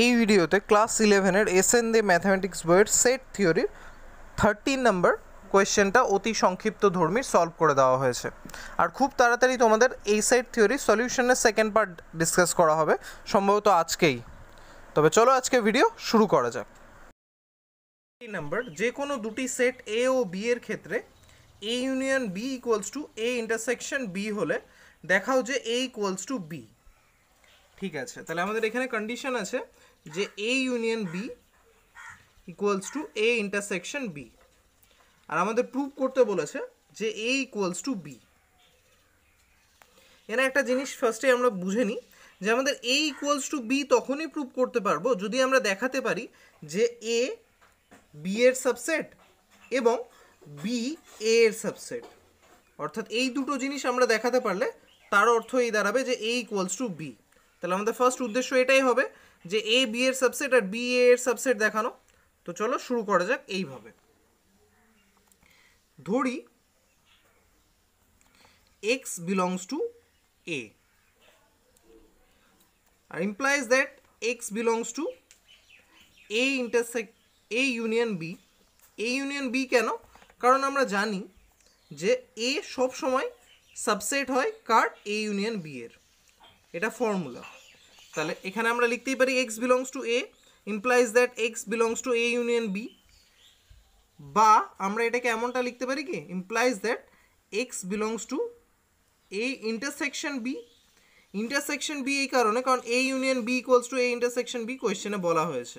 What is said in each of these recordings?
এই ভিডিওতে ক্লাস ইলেভেনের এস এন দে ম্যাথামেটিক্স বইয়ের সেট থিওরির থার্টিন নাম্বার কোয়েশ্চেনটা অতি সংক্ষিপ্ত ধর্মীর সলভ করে দেওয়া হয়েছে আর খুব তাড়াতাড়ি তোমাদের এই সেট থিওরি সলিউশনের সেকেন্ড পার্ট ডিসকাস করা হবে সম্ভবত আজকেই তবে চলো আজকে ভিডিও শুরু করা যাক নাম্বার যে কোনো দুটি সেট এ ও বি এর ক্ষেত্রে A union B equals to A intersection B হলে দেখাও যে এ ইকুয়ালস টু বি ঠিক আছে তাহলে আমাদের এখানে কন্ডিশন আছে যে A union B equals to A intersection B আর আমাদের প্রুভ করতে বলেছে যে এ ইকুয়ালস টু বি এখানে একটা জিনিস ফার্স্টে আমরা বুঝে নিই যে আমাদের এ ইকুয়ালস টু বি তখনই প্রুভ করতে পারবো যদি আমরা দেখাতে পারি যে এ বি এর সাবসেট এবং বি এ এর সাবসেট অর্থাৎ এই দুটো জিনিস আমরা দেখাতে পারলে তার অর্থ এই দাঁড়াবে যে এ ইকুয়ালস টু বি তাহলে আমাদের ফার্স্ট উদ্দেশ্য এটাই হবে যে এ বি এর সাবসেট আর বি এ এর সাবসেট দেখানো তো চলো শুরু করা যাক এইভাবে ধরি এক্স বিলংস টু এ আর implies that x belongs to A intersect A union B A union B কেন কারণ আমরা জানি যে এ সব সময় সাবসেট হয় কার এ ইউনিয়ন বি এর এটা ফর্মুলা তাহলে এখানে আমরা লিখতেই পারি x belongs to A implies that x belongs to A union B বা আমরা এটাকে এমনটা লিখতে পারি কি implies that x belongs to A intersection B intersection B এই কারণে কারণ A union B equals to A intersection B কোয়েশ্চেনে বলা হয়েছে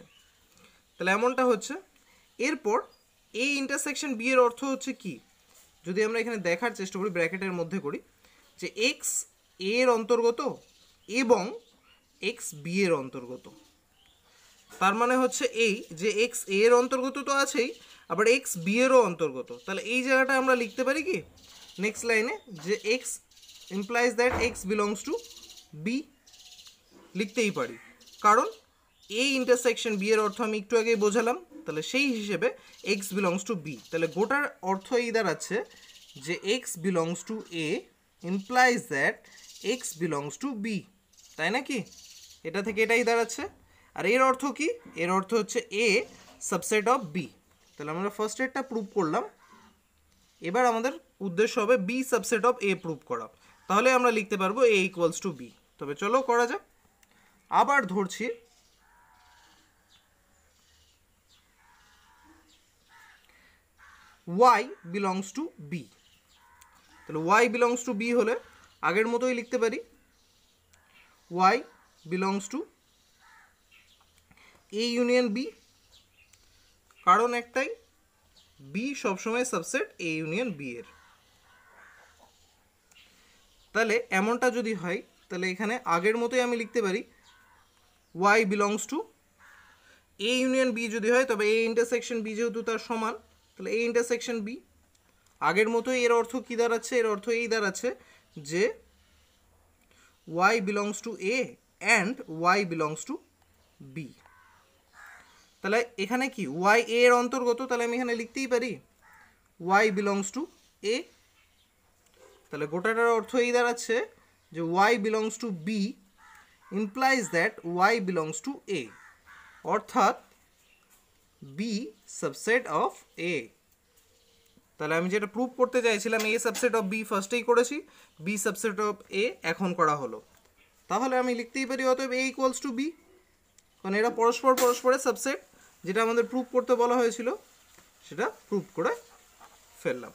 তাহলে এমনটা হচ্ছে এরপর এ ইন্টারসেকশন বি এর অর্থ হচ্ছে কি যদি আমরা এখানে দেখার চেষ্টা করি ব্র্যাকেটের মধ্যে করি যে এক্স এর অন্তর্গত এবং এক্স বি এর অন্তর্গত তার মানে হচ্ছে এই যে এক্স এ এর অন্তর্গত তো আছেই আবার এক্স বি এরও অন্তর্গত তাহলে এই জায়গাটা আমরা লিখতে পারি কি নেক্সট লাইনে যে x implies that x belongs to B লিখতেই পারি কারণ এই ইন্টারসেকশন বি এর অর্থ আমি একটু আগেই বোঝালাম তাহলে সেই হিসেবে এক্স বিলংস টু বি তাহলে গোটার অর্থ এই দাঁড়াচ্ছে যে x belongs to A implies that x belongs to B তাই না কি এটা থেকে এটাই দাঁড়াচ্ছে আর এর অর্থ কি এর অর্থ হচ্ছে এ সাবসেট অফ বি তাহলে আমরা ফার্স্ট এডটা প্রুভ করলাম এবার আমাদের উদ্দেশ্য হবে B subset of A prove করা তাহলে আমরা লিখতে পারবো এ ইকুয়ালস টু বি তবে চলো করা যাক আবার ধরছি ওয়াই বিলংস টু বি তাহলে ওয়াই বিলংস টু বি হলে আগের মতোই লিখতে পারি y belongs to A union B কারণ একটাই বি সবসময় সাবসেট এ ইউনিয়ন বি এর তাহলে এমনটা যদি হয় তাহলে এখানে আগের মতোই আমি লিখতে পারি y belongs to A union B যদি হয় তবে এ ইন্টারসেকশন বি যেহেতু তার সমান তাহলে এ ইন্টারসেকশন বি আগের মতোই এর অর্থ কী দাঁড়াচ্ছে এর অর্থ এই দাঁড়াচ্ছে যে y belongs to a and y belongs to b তাহলে এখানে কি y a এর অন্তর্গত তাহলে আমি এখানে লিখতেই পারি y belongs to a তাহলে গোটাটার অর্থ এই দাঁড়াচ্ছে যে y belongs to b implies that y belongs to a অর্থাৎ b subset of a তাহলে আমি যেটা প্রুভ করতে চাইছিলাম এ সাবসেট অফ বি ফার্স্টেই করেছি বি সাবসেট অফ এ এখন করা হলো তাহলে আমি লিখতেই পারি অতএব এ ইকুয়ালস টু বি কারণ এটা পরস্পর পরস্পরের সাবসেট যেটা আমাদের প্রুভ করতে বলা হয়েছিল সেটা প্রুভ করে ফেললাম